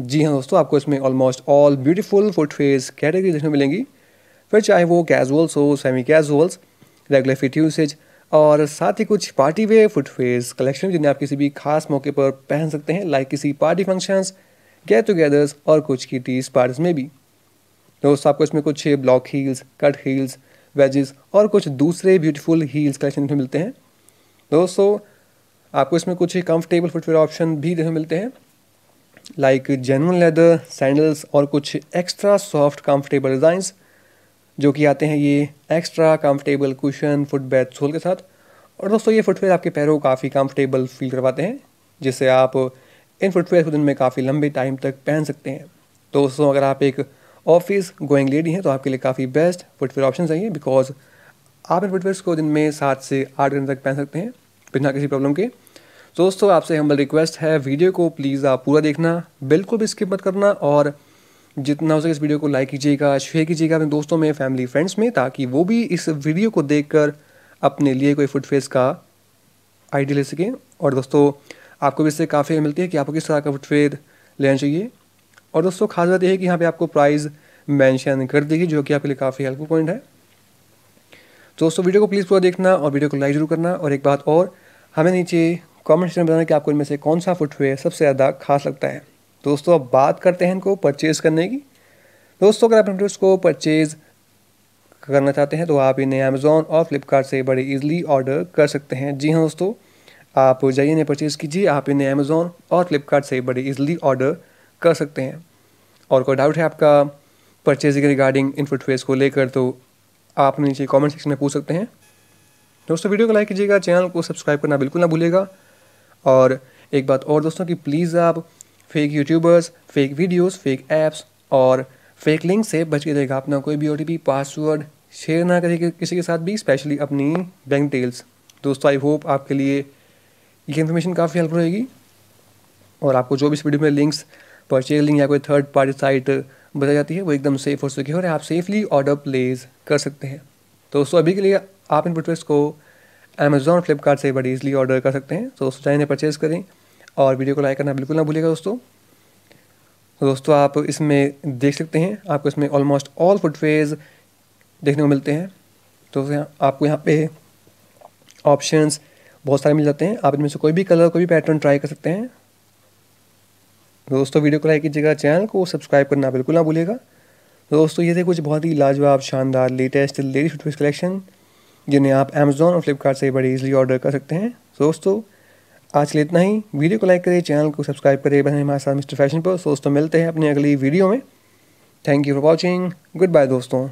जी हाँ दोस्तों आपको इसमें almost all beautiful footwear category देखने मिलेंगी फिर चाहे वो कैजुअल्स हो semi casuals regular fit usage और साथ ही कुछ पार्टी वेयर फुटवेयर कलेक्शन जिन्हें आप किसी भी खास मौके पर पहन सकते हैं लाइक किसी पार्टी फंक्शंस गेट टुगेदर्स और कुछ की टीज पार्टीज में भी दोस्तों आपको इसमें कुछ block heels cut heels wedges और कुछ दूसरे ब्यूटीफुल हील्स कलेक्शन में मिलते हैं दोस्तों आपको इसमें कुछ कंफर्टेबल फुटवेयर ऑप्शन भी देखने मिलते हैं लाइक जेनवन लेदर सैंडल्स और कुछ एक्स्ट्रा सॉफ्ट कंफर्टेबल डिज़ाइंस जो कि आते हैं ये extra comfortable cushion foot bed sole के साथ और दोस्तों ये फुटवेयर आपके पैरों को काफ़ी कंफर्टेबल फील करवाते हैं जिससे आप इन फुटवेयर को दिन में काफ़ी लंबे टाइम तक पहन सकते हैं तो दोस्तों अगर आप एक ऑफिस गोइंग लेडी हैं तो आपके लिए काफ़ी बेस्ट फुटवेयर ऑप्शन है बिकॉज आप इन फुटवेयर्स को दिन में सात से आठ घंटे तक पहन सकते हैं बिना किसी प्रॉब्लम के दोस्तों आपसे हम्बल रिक्वेस्ट है वीडियो को प्लीज़ आप पूरा देखना बिल्कुल भी स्किप मत करना और जितना हो सके इस वीडियो को लाइक कीजिएगा शेयर कीजिएगा अपने दोस्तों में फैमिली फ्रेंड्स में ताकि वो भी इस वीडियो को कर अपने लिए कोई फुटफेस का आइडिया ले सकें और दोस्तों आपको भी इससे काफ़ी मिलती है कि आपको किस तरह का फुटफेयर लेना चाहिए और दोस्तों खास बात यह है कि यहाँ पे आपको प्राइस मेंशन कर देगी जो कि आपके लिए काफ़ी हेल्पफुल पॉइंट है दोस्तों वीडियो को प्लीज़ पूरा देखना और वीडियो को लाइक जरूर करना और एक बात और हमें नीचे कमेंट सेक्शन में बताना कि आपको इनमें से कौन सा फुटवेयर सबसे ज़्यादा खास लगता है दोस्तों अब बात करते हैं इनको परचेज़ करने की दोस्तों अगर आप इन को परचेज़ करना चाहते हैं तो आप इन्हें अमेज़ोन और फ्लिपकार्ट से बड़े ईजिली ऑर्डर कर सकते हैं जी हाँ दोस्तों आप जाइए इन्हें परचेज़ कीजिए आप इन्हें अमेज़ोन और फ्लिपकार्ट से बड़े ईजिली ऑर्डर कर सकते हैं और कोई डाउट है आपका परचेजिंग रिगार्डिंग इन फुटवेयर को लेकर तो आप नीचे कॉमेंट सेक्शन में पूछ सकते हैं दोस्तों वीडियो को लाइक कीजिएगा चैनल को सब्सक्राइब करना बिल्कुल ना भूलिएगा और एक बात और दोस्तों कि प्लीज़ आप fake YouTubers fake videos, fake apps और फेक लिंक से बच के रहेगा अपना कोई भी ओ पासवर्ड शेयर ना करें किसी के साथ भी स्पेशली अपनी बैंक डिटेल्स दोस्तों आई होप आपके लिए ये इन्फॉर्मेशन काफ़ी हेल्पफुल रहेगी और आपको जो भी इस वीडियो में लिंक्स परचेज लिंक या कोई थर्ड पार्टी साइट बताई जाती है वो एकदम सेफ और सिक्योर है आप सेफली ऑर्डर प्लेस कर सकते हैं दोस्तों अभी के लिए आप इन प्रोटेस्ट को अमेज़ोन फ्लिपकार्ट से बड़ी ईजिली ऑर्डर कर सकते हैं तो दोस्तों चाहे इन्हें परचेज़ करें और वीडियो को लाइक करना बिल्कुल ना भूलिएगा दोस्तों तो दोस्तों आप इसमें देख सकते हैं आपको इसमें ऑलमोस्ट ऑल फुटवेज देखने को मिलते हैं तो आपको यहाँ पे ऑप्शंस बहुत सारे मिल जाते हैं आप इनमें से कोई भी कलर कोई भी पैटर्न ट्राई कर सकते हैं तो दोस्तों वीडियो को लाइक कीजिएगा चैनल को सब्सक्राइब करना बिल्कुल ना भूलिएगा तो दोस्तों ये थे कुछ बहुत ही लाजवाब शानदार लेटेस्ट लेडी फुटवेज कलेक्शन जिन्हें आप अमेज़ोन और फ्लिपकार्ट से बड़े ईजिली ऑर्डर कर सकते हैं दोस्तों आज के लिए इतना ही वीडियो को लाइक करें चैनल को सब्सक्राइब करें बने हमारे साथ मिस्टर फैशन पर दोस्तों मिलते हैं अपनी अगली वीडियो में thank you for watching goodbye दोस्तों